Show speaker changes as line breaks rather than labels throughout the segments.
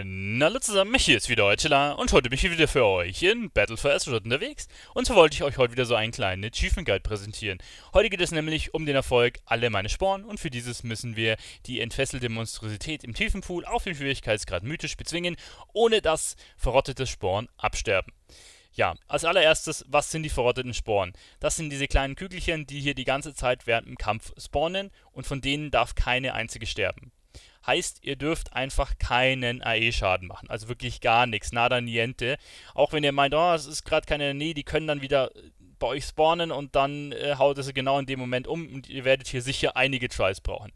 Hallo zusammen, hier ist wieder Eutela und heute bin ich wieder für euch in Battle for Azeroth unterwegs und zwar wollte ich euch heute wieder so einen kleinen Achievement Guide präsentieren. Heute geht es nämlich um den Erfolg Alle meine Sporen und für dieses müssen wir die entfesselte Monstrosität im Tiefenpool auf dem Schwierigkeitsgrad mythisch bezwingen, ohne dass verrottete Sporen absterben. Ja, als allererstes, was sind die verrotteten Sporen? Das sind diese kleinen Kügelchen, die hier die ganze Zeit während dem Kampf spawnen und von denen darf keine einzige sterben. Heißt, ihr dürft einfach keinen AE-Schaden machen. Also wirklich gar nichts. Nada niente. Auch wenn ihr meint, oh, es ist gerade keine Nee, die können dann wieder äh, bei euch spawnen und dann äh, haut es genau in dem Moment um und ihr werdet hier sicher einige Tries brauchen.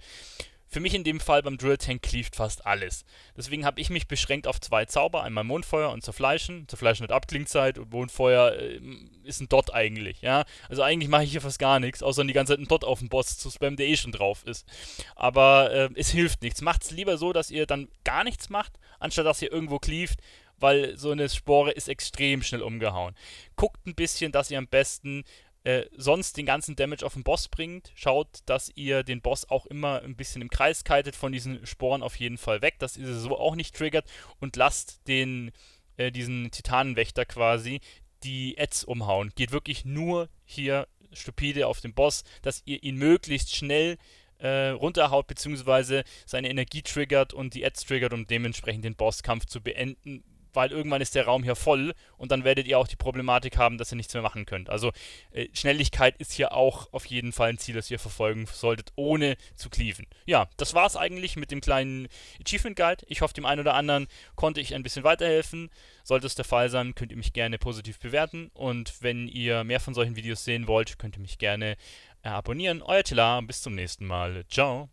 Für mich in dem Fall beim Drill Tank cleaved fast alles. Deswegen habe ich mich beschränkt auf zwei Zauber, einmal Mondfeuer und Zerfleischen. Zerfleischen hat Abklingzeit und Mondfeuer äh, ist ein Dot eigentlich, ja. Also eigentlich mache ich hier fast gar nichts, außer die ganze Zeit einen Dot auf den Boss zu spammen, der eh schon drauf ist. Aber äh, es hilft nichts. Macht es lieber so, dass ihr dann gar nichts macht, anstatt dass ihr irgendwo cleaved, weil so eine Spore ist extrem schnell umgehauen. Guckt ein bisschen, dass ihr am besten äh, sonst den ganzen Damage auf den Boss bringt, schaut, dass ihr den Boss auch immer ein bisschen im Kreis kaltet von diesen Sporen auf jeden Fall weg, dass ihr sie so auch nicht triggert und lasst den, äh, diesen Titanenwächter quasi die Ads umhauen. Geht wirklich nur hier stupide auf den Boss, dass ihr ihn möglichst schnell äh, runterhaut, beziehungsweise seine Energie triggert und die Ads triggert, um dementsprechend den Bosskampf zu beenden, weil irgendwann ist der Raum hier voll und dann werdet ihr auch die Problematik haben, dass ihr nichts mehr machen könnt. Also äh, Schnelligkeit ist hier auch auf jeden Fall ein Ziel, das ihr verfolgen solltet, ohne zu cleaven. Ja, das war's eigentlich mit dem kleinen Achievement Guide. Ich hoffe, dem einen oder anderen konnte ich ein bisschen weiterhelfen. Sollte es der Fall sein, könnt ihr mich gerne positiv bewerten und wenn ihr mehr von solchen Videos sehen wollt, könnt ihr mich gerne äh, abonnieren. Euer Tila, bis zum nächsten Mal. Ciao.